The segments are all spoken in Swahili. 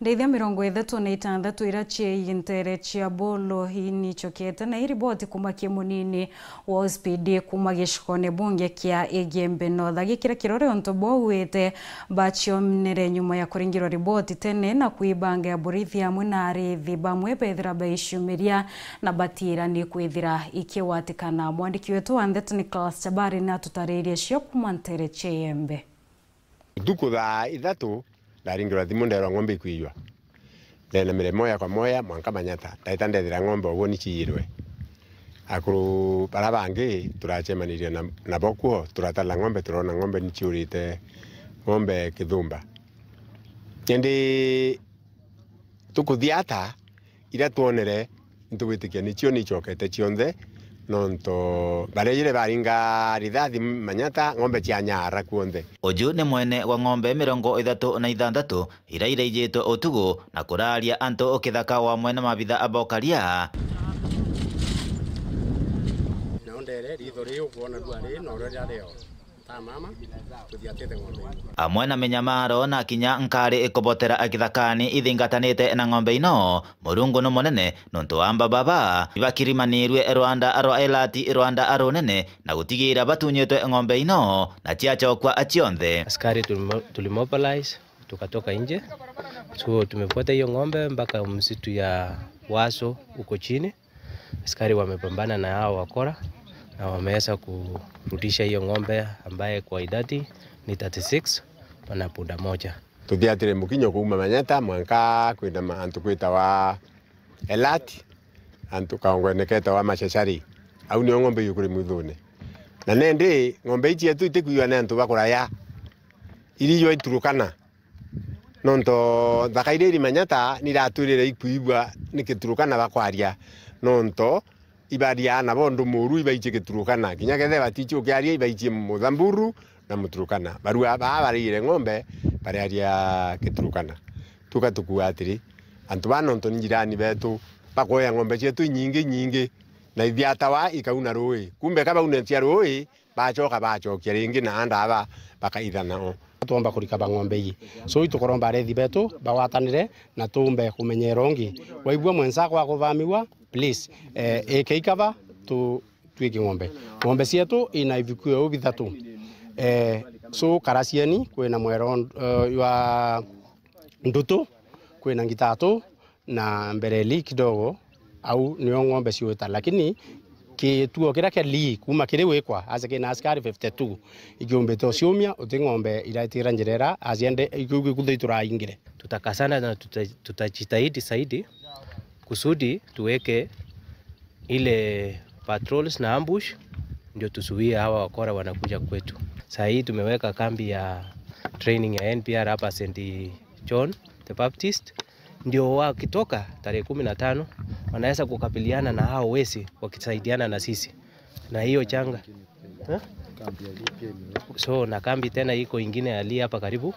ndeithia mirongo ithatu na itanthatu ira cientere cia mbolo inicokiete na iriboti kuma ki munini wa ospd kuma gicikone bunge kia igiembe north agikira kirore onto bouwite baciomnere nyuma ya kuringirwa riboti tene na kuibanga ya burithi amwe na arithi bamwe bethira baicumiria na batira ni kwithira ikiwatikana mwandiki wetu wa ni klas chabari na tutaririe cio kuma ntere ciembe nduku thaa ithatu ndaringirwa thimu nderwa ng'ombe ikuiywa ndena mire moya kwa moya mwanka manyata ndaita ndethira ng'ombe uguo nichiirwe akuru bara bangi turachemanirie na, na bokuo turatala ng'ombe turona ng'ombe nichiurite ng'ombe kithumba indi tukuthia ira iria tuonere nitugwitikia nichio nichokete chionthe nonto bareyire baringa rithathi manyata ng'ombe cianyara kuonthe uju ni mwene wa ng'ombe mirongo ithatu na ithanthatu iria iraijitwe utugu na kuraria antu ukithaka wa mwene mabitha abokaria ndere ritho na amwe na minyamaro na kinya nkari ikubotera akithakani ithingatanite na ng'ombe ino murungu ni munene nuntu wa mbababa ibakirimanirwe rwanda rwa elati rwanda runene na gutigira batunyitwe ng'ombe ino na ciachokwa cionthe askari tulimobilize tukatoka nje so tumefuata hiyo ng'ombe mpaka msitu ya waso huko chini askari wamepambana na hao wakora wameweza kurudisha hiyo ng'ombe ambaye kwa idadi ni 36 na punda moja tuthiatire mukinyo kuuma manyata mwanka kwina mantu wa elati antu kaongwenekete wa macacari au nio ng'ombe yukuri muthune na nendi ng'ombe ichi etu itikuiwa ne antu bakuraya iriyo iturukana nonto thaka iria iri manyata niratuirire ikuibwa nikiturukana bakwaria nonto ibariana bondo muru ibaiche geturukana kinya gethe batiche ukiaria ibaiche muthamburu na muturukana barua babarire ng'ombe bariaria geturukana tukatukua atiri antu banonto ni jirani betu bakoya ng'ombe cietu nyingi nyingi na wa ikauna rui kumbe kaba kabaunetia rui bacoka bacokia ringi na andaba bakaitha nao twomba kurikaba ng'ombe ii so itukoromba arethi betu bawatanire na tumbe kumenya irongi waigua mwensakwa kuvamiwa please eh, ikeikava tu twiki ng'ombe ng'ombe sietu ina ivikuo eu vithatu eh, so karacieni kwina mwero uh, wa ndutu kwina ngitatu na mbereli kidogo au nio ng'ombe ciuta lakini gituo kä rä a kuma kiri wikwa wä kwa na askari 52 ikiumbä ciumia uti ng'ombe iratä ra njä ra ä tutakasana na tutajitahidi saidi kusudi tuweke ile patrols na ambush ndio tusuie hawa wakora wanakuja kwetu. Saa hii tumeweka kambi ya training ya NPR hapa St John the Baptist ndio wakitoka tarehe kumi na tano wanaweza kukabiliana na hao wezi wakisaidiana na sisi na hiyo changa ha? So na kambi tena iko ingine ali hapa karibu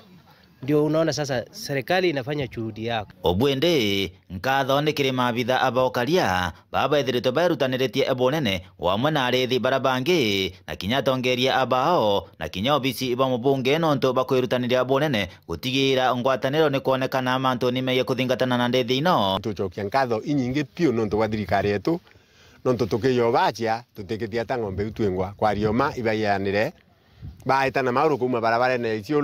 ndio unaona sasa serikali inafanya juhudi yako obwende nkathonekire mabitha abookaria babaithiritwe bairutaniretie ebunene wamwe na arithi bara bangi na kinya atongeria abao na kinya obici ba mubunge nontu bakwirutaniria abunene gutigira ngwataniro ni kuonekana mantu ni nimeie kuthingatana na ndithi ino tucokia nkatho inyingi piu nontu wa thirikari yetu nontu tukiyobacia tutikithia ta ng'ombe iu twingwa kwarioma ibaianire na mauru kuma barabara na icio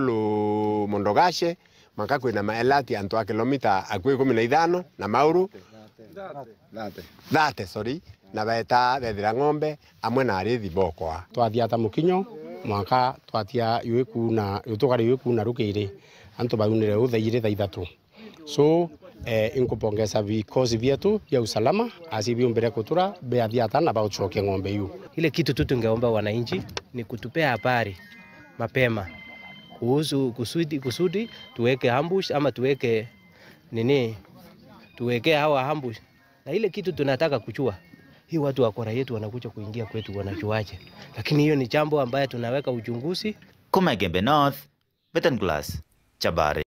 mondogashe må maka na maelati antå a kilomita akuä ikå mi na ithano na mauru thate sorry na baeta bethira ng'ombe amwe na arä thibokwa twathia ta må kinyo mwaka twatia yå na garä yå kuna rå kä rä antå baunä re å so eh, inkupongeza vikosi vyetu vya usalama asivyombele kutura beaviatana bauchoke ng'ombe yu. Ile kitu tu tungeomba wananchi ni kutupea habari mapema kuhusu kusudi, kusudi tuweke ambush ama tuweke nini, tuweke hawa ambush na ile kitu tunataka kuchua hii watu wa kora yetu wanakuja kuingia kwetu wanachuaje? Lakini hiyo ni jambo ambayo tunaweka uchunguzi. Kumagembe North, Veteran Glass, Chabari.